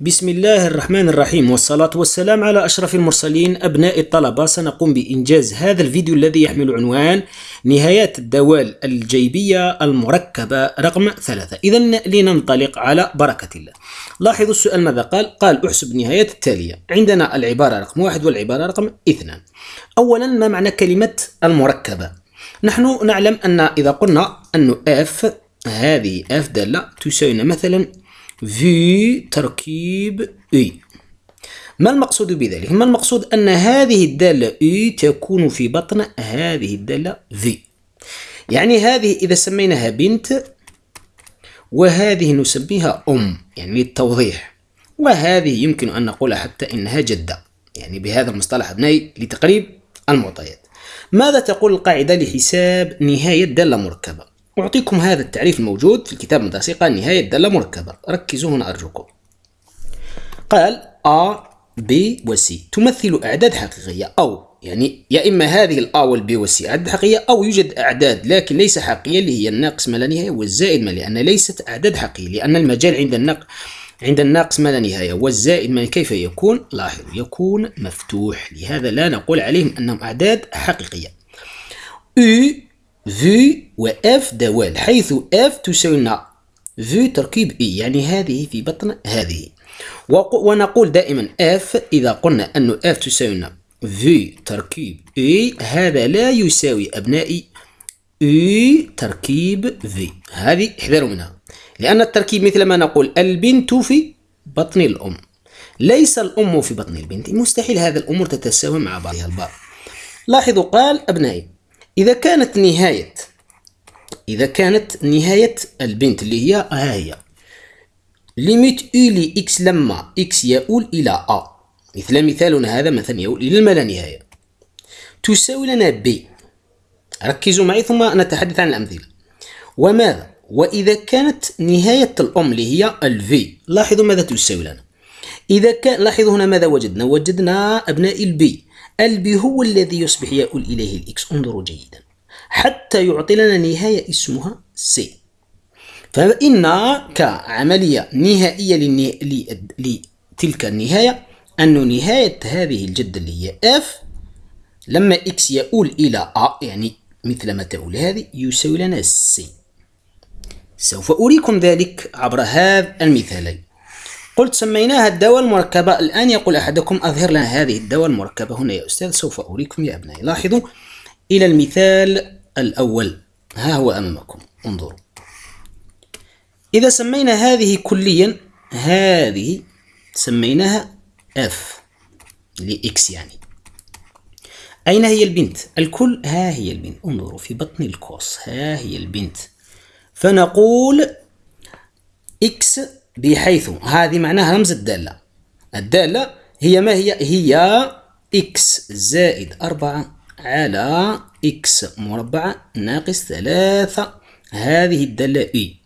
بسم الله الرحمن الرحيم والصلاة والسلام على أشرف المرسلين أبناء الطلبة سنقوم بإنجاز هذا الفيديو الذي يحمل عنوان نهايات الدوال الجيبية المركبة رقم ثلاثة إذا لننطلق على بركة الله لاحظوا السؤال ماذا قال؟ قال احسب النهايات التالية عندنا العبارة رقم واحد والعبارة رقم اثنان أولا ما معنى كلمة المركبة؟ نحن نعلم أن إذا قلنا أن F هذه F دالة تساوي مثلا في تركيب اي ما المقصود بذلك؟ ما المقصود أن هذه الدالة اي تكون في بطن هذه الدالة في يعني هذه إذا سميناها بنت وهذه نسميها أم يعني للتوضيح وهذه يمكن أن نقول حتى إنها جدة يعني بهذا المصطلح أبنائي لتقريب المعطيات ماذا تقول القاعدة لحساب نهاية دالة مركبة؟ أعطيكم هذا التعريف الموجود في الكتاب قال نهاية الدالة مركبة ركزوا هنا أرجوكم قال A B و C تمثل أعداد حقيقية أو يعني يا إما هذه الأ والبي والسي أعداد حقيقية أو يوجد أعداد لكن ليس حقيقية اللي هي الناقص ما لا نهاية والزائد ما لأن ليست أعداد حقيقية لأن المجال عند النق عند الناقص ما لا نهاية والزائد ما كيف يكون لاحظوا يكون مفتوح لهذا لا نقول عليهم أنهم أعداد حقيقية U و وإف دوال حيث إف تساوي لنا في تركيب إي e، يعني هذه في بطن هذه ونقول دائما إف إذا قلنا أن إف تساوي لنا في تركيب اي e، هذا لا يساوي أبنائي اي e تركيب في هذه احذروا منها لأن التركيب مثل ما نقول البنت في بطن الأم ليس الأم في بطن البنت مستحيل هذا الأمور تتساوي مع بعضها البعض لاحظوا قال أبنائي إذا كانت نهاية إذا كانت نهاية البنت اللي هي آه، ها هي ليميت إي لي إكس لما إكس يؤول إلى أ مثل مثالنا هذا مثلا يؤول إلى ما لا نهاية تساوي لنا بي ركزوا معي ثم نتحدث عن الأمثلة وماذا وإذا كانت نهاية الأم اللي هي الفي لاحظوا ماذا تساوي لنا إذا كان لاحظوا هنا ماذا وجدنا وجدنا أبنائي البي البي هو الذي يصبح يؤول إليه الإكس انظروا جيدا حتى يعطي لنا نهاية اسمها سي فإن كعملية نهائية لتلك النهاية أن نهاية هذه الجدة اللي هي F لما X يؤول إلى A يعني مثل ما تؤول هذه يساوي لنا C سوف أريكم ذلك عبر هذا المثالين قلت سميناها الدواء المركبة الآن يقول أحدكم أظهر لنا هذه الدواء المركبة هنا يا أستاذ سوف أريكم يا أبنائي لاحظوا إلى المثال الأول ها هو أمامكم انظروا إذا سمينا هذه كليا هذه سميناها اف لإكس يعني أين هي البنت؟ الكل ها هي البنت انظروا في بطن الكوس ها هي البنت فنقول إكس بحيث هذه معناها رمز الدالة الدالة هي ما هي هي إكس زائد أربعة على إكس مربعة ناقص ثلاثة هذه الدالة إي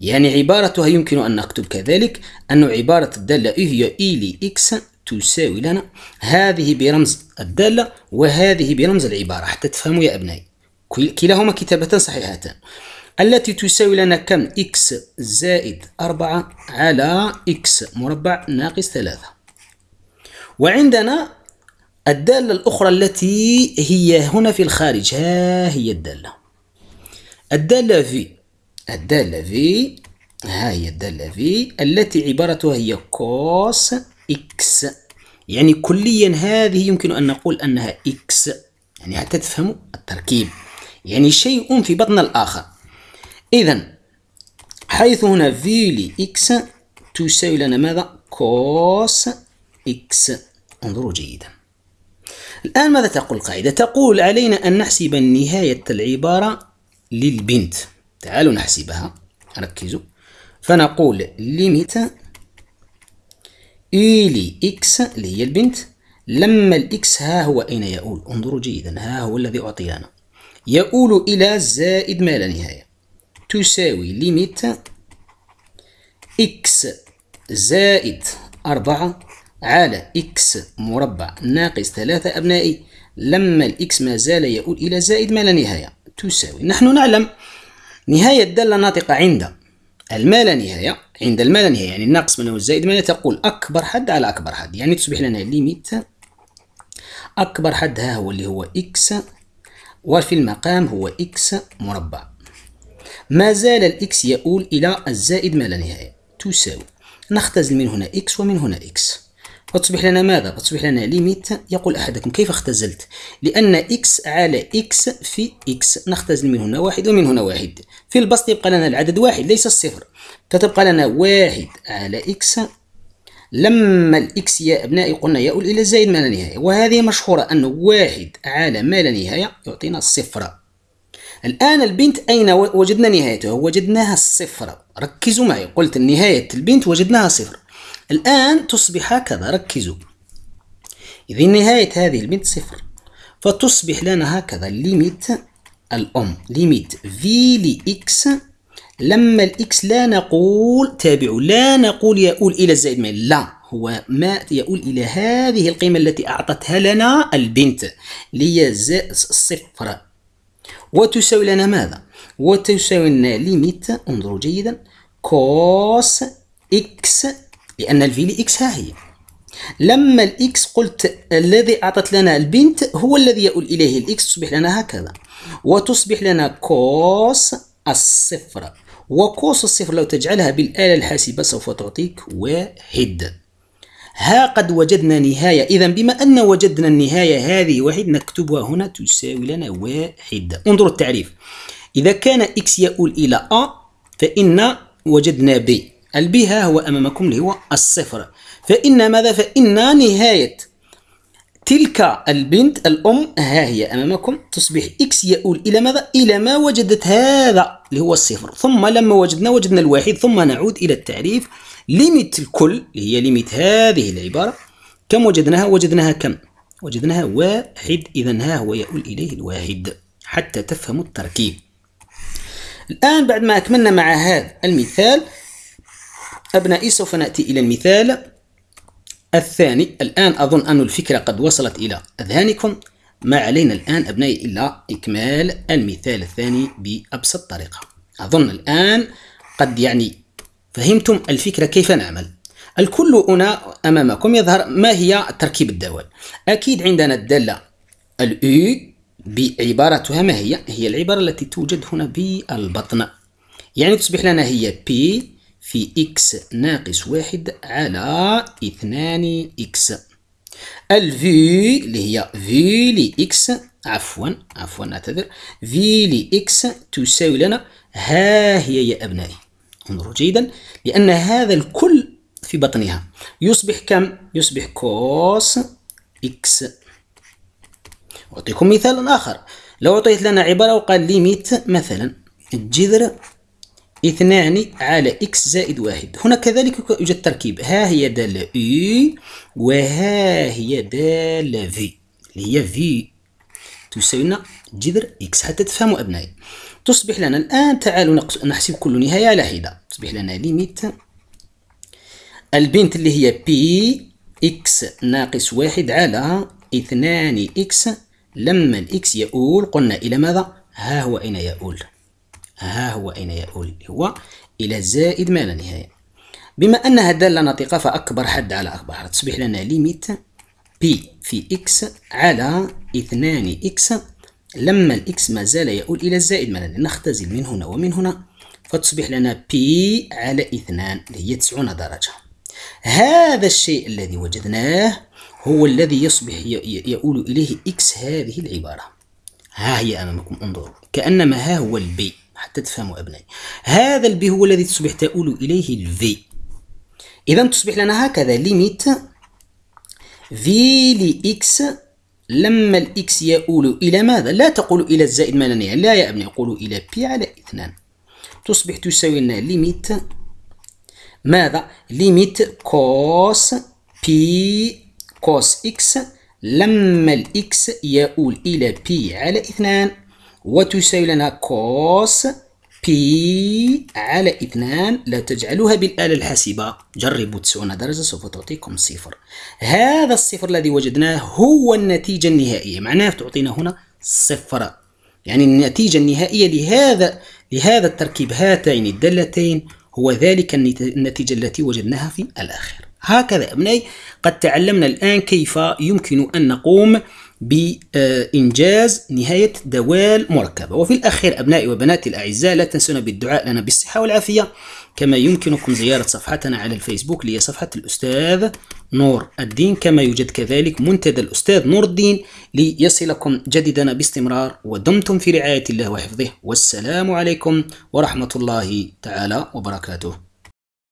يعني عبارتها يمكن أن نكتب كذلك أن عبارة الدالة إي هي إي لإكس تساوي لنا هذه برمز الدالة وهذه برمز العبارة حتى تفهموا يا أبنائي كلاهما كتابتان صحيحتان التي تساوي لنا كم x زائد 4 على x مربع ناقص 3 وعندنا الدالة الأخرى التي هي هنا في الخارج ها هي الدالة الدالة V الدالة V ها هي الدالة V التي عبارتها هي كوس x يعني كليا هذه يمكن أن نقول أنها x يعني حتى تفهموا التركيب يعني شيء في بطن الآخر إذا حيث هنا في لي إكس تساوي لنا ماذا؟ كوس إكس انظروا جيدا الآن ماذا تقول القاعدة؟ تقول علينا أن نحسب نهاية العبارة للبنت تعالوا نحسبها ركزوا فنقول ليميت إي لي إكس اللي هي البنت لما الإكس ها هو أين يؤول انظروا جيدا ها هو الذي أعطي لنا يؤول إلى زائد ما لا نهاية تساوي ليميت إكس زائد أربعة على إكس مربع ناقص ثلاثة أبنائي لما الإكس ما زال يؤول إلى زائد ما لا نهاية تساوي نحن نعلم نهاية الدالة ناطقة عند الما لا نهاية عند الما لا نهاية يعني الناقص منه الزائد منه تقول أكبر حد على أكبر حد يعني تصبح لنا ليميت أكبر حد ها هو اللي هو إكس وفي المقام هو إكس مربع ما زال الإكس يؤول إلى الزائد ما لا نهاية تساوي نختزل من هنا إكس ومن هنا إكس وتصبح لنا ماذا؟ تصبح لنا ليميت يقول أحدكم كيف اختزلت؟ لأن إكس على إكس في إكس نختزل من هنا واحد ومن هنا واحد في البسط يبقى لنا العدد واحد ليس الصفر فتبقى لنا واحد على إكس لما الإكس يا أبنائي قلنا يؤول إلى الزائد ما لا نهاية وهذه مشهورة أن واحد على ما لا نهاية يعطينا صفر الآن البنت أين وجدنا نهايته وجدناها صفر ركزوا معي قلت نهاية البنت وجدناها صفر الآن تصبح هكذا ركزوا إذا نهاية هذه البنت صفر فتصبح لنا هكذا ليميت الأم ليميت في لإكس لما الإكس لا نقول تابعوا لا نقول يؤول إلى الزائد ما لا هو ما يؤول إلى هذه القيمة التي أعطتها لنا البنت لي صفر وتساوي لنا ماذا وتساوي لنا ليميت انظروا جيدا كوس اكس لان الفي لاكس ها هي لما الاكس قلت الذي اعطت لنا البنت هو الذي يؤول اليه الاكس تصبح لنا هكذا وتصبح لنا كوس الصفر وكوس الصفر لو تجعلها بالاله الحاسبه سوف تعطيك واحد ها قد وجدنا نهاية إذا بما أن وجدنا النهاية هذه واحد نكتبها هنا تساوي لنا واحد انظر التعريف إذا كان إكس يؤول إلى أ فإن وجدنا B البي ها هو أمامكم اللي هو الصفر فإن ماذا فإن نهاية تلك البنت الأم ها هي أمامكم تصبح إكس يؤول إلى ماذا؟ إلى ما وجدت هذا اللي هو الصفر ثم لما وجدنا وجدنا الواحد ثم نعود إلى التعريف ليميت الكل اللي هي ليميت هذه العبارة كم وجدناها وجدناها كم وجدناها واحد إذا ها هو يؤول إليه الواحد حتى تفهموا التركيب الآن بعد ما أكملنا مع هذا المثال أبنائي سوف نأتي إلى المثال الثاني الآن أظن أن الفكرة قد وصلت إلى أذهانكم ما علينا الآن أبنائي إلا إكمال المثال الثاني بأبسط طريقة أظن الآن قد يعني فهمتم الفكرة كيف نعمل الكل هنا أمامكم يظهر ما هي تركيب الدوال أكيد عندنا الدالة الأو e بعبارتها ما هي هي العبارة التي توجد هنا بالبطن يعني تصبح لنا هي P في إكس ناقص واحد على اثنان إكس الفي اللي هي في X عفوا عفوا أعتذر في إكس تساوي لنا ها هي يا أبنائي انظروا جيدا لأن هذا الكل في بطنها يصبح كم؟ يصبح كوس إكس أعطيكم مثال آخر لو أعطيت لنا عبارة وقال ليميت مثلا الجذر اثنان على إكس زائد واحد هنا كذلك يوجد تركيب ها هي دالة إي e وها هي دالة في اللي هي في تساوي لنا جذر إكس حتى تفهموا أبنائي تصبح لنا الآن تعالوا نحسب كل نهاية على حدة تصبح لنا ليميت البنت اللي هي بي اكس ناقص واحد على اثنان اكس لما الاكس يؤول قلنا الى ماذا ها هو اين يؤول ها هو اين يؤول هو الى زائد ما لا نهايه بما انها داله ناطقه فاكبر حد على اكبر حد تصبح لنا ليميت بي في اكس على اثنان اكس لما الاكس ما زال يؤول الى الزائد ما لا نختزل من هنا ومن هنا فتصبح لنا بي على اثنان اللي هي 90 درجة هذا الشيء الذي وجدناه هو الذي يصبح يؤول إليه إكس هذه العبارة ها هي أمامكم انظروا كأنما ها هو البي حتى تفهموا أبنائي هذا البي هو الذي تصبح تؤول إليه الفي إذا تصبح لنا هكذا ليميت في لإكس لما الإكس يؤول إلى ماذا؟ لا تقول إلى الزائد ما لا لا يا أبني يقول إلى بي على اثنان تصبح تساوي لنا ليميت ماذا ليميت كوس بي كوس اكس لما الاكس يؤول الى بي على اثنان وتساوي لنا كوس بي على اثنان لا تجعلوها بالآلة الحاسبة جربوا 90 درجة سوف تعطيكم صفر هذا الصفر الذي وجدناه هو النتيجة النهائية معناه تعطينا هنا صفر يعني النتيجة النهائية لهذا لهذا التركيب هاتين الدالتين هو ذلك النتيجة التي وجدناها في الآخر هكذا أبنائي قد تعلمنا الآن كيف يمكن أن نقوم بإنجاز نهاية دوال مركبة وفي الأخير أبنائي وبناتي الأعزاء لا تنسونا بالدعاء لنا بالصحة والعافية كما يمكنكم زيارة صفحتنا على الفيسبوك اللي هي صفحة الأستاذ نور الدين كما يوجد كذلك منتدى الأستاذ نور الدين ليصلكم جديدنا باستمرار ودمتم في رعاية الله وحفظه والسلام عليكم ورحمة الله تعالى وبركاته